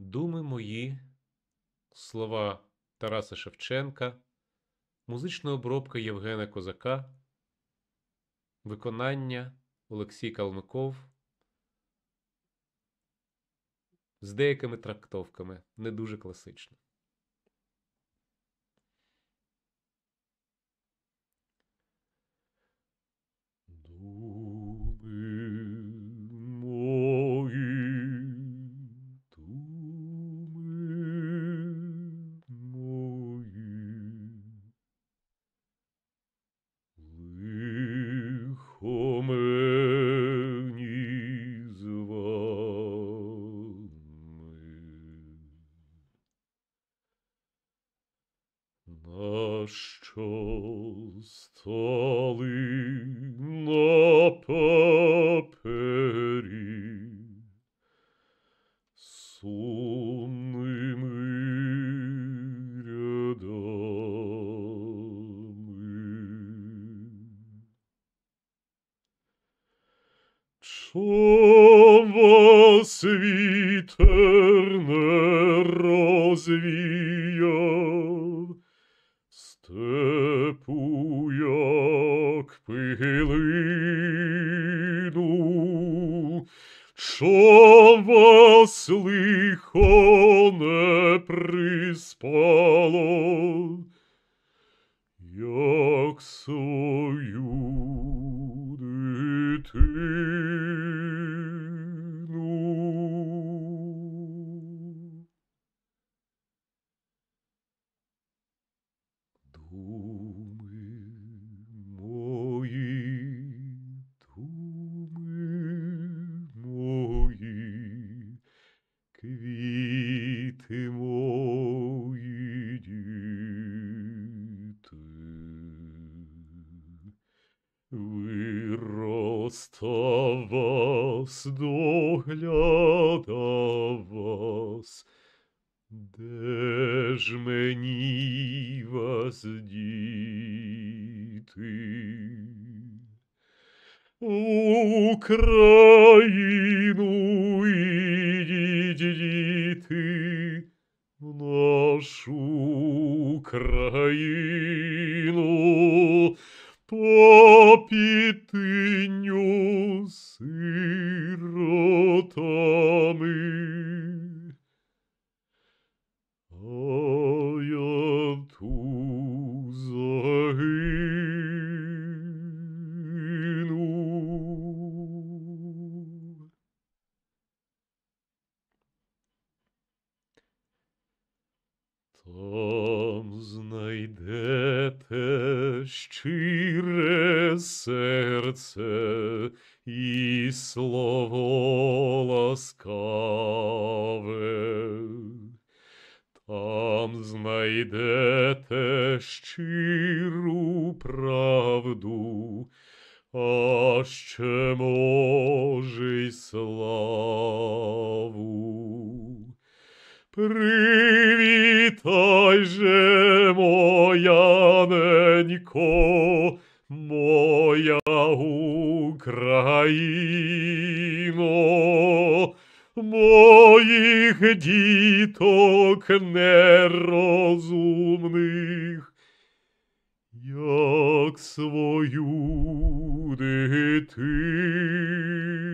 Думи мої, слова Тараса Шевченка, музична обробка Євгена Козака, виконання Олексій Калмиков з деякими трактовками не дуже класично. що стали на папері сумними рядами. Чом вас вітер не розвіяв, Степу, як пилину, що вас лихо не приспало, як сон. вас, догляда вас, де ж мені вас діти? Україну діти, нашу країну, попіти. Там знайдете щире серце і слово ласкаве, там знайдете щиру правду, а ще може й славу. Привіт! Витай же, моя ненько, моя Україно, моїх діток нерозумних, як свою дитину.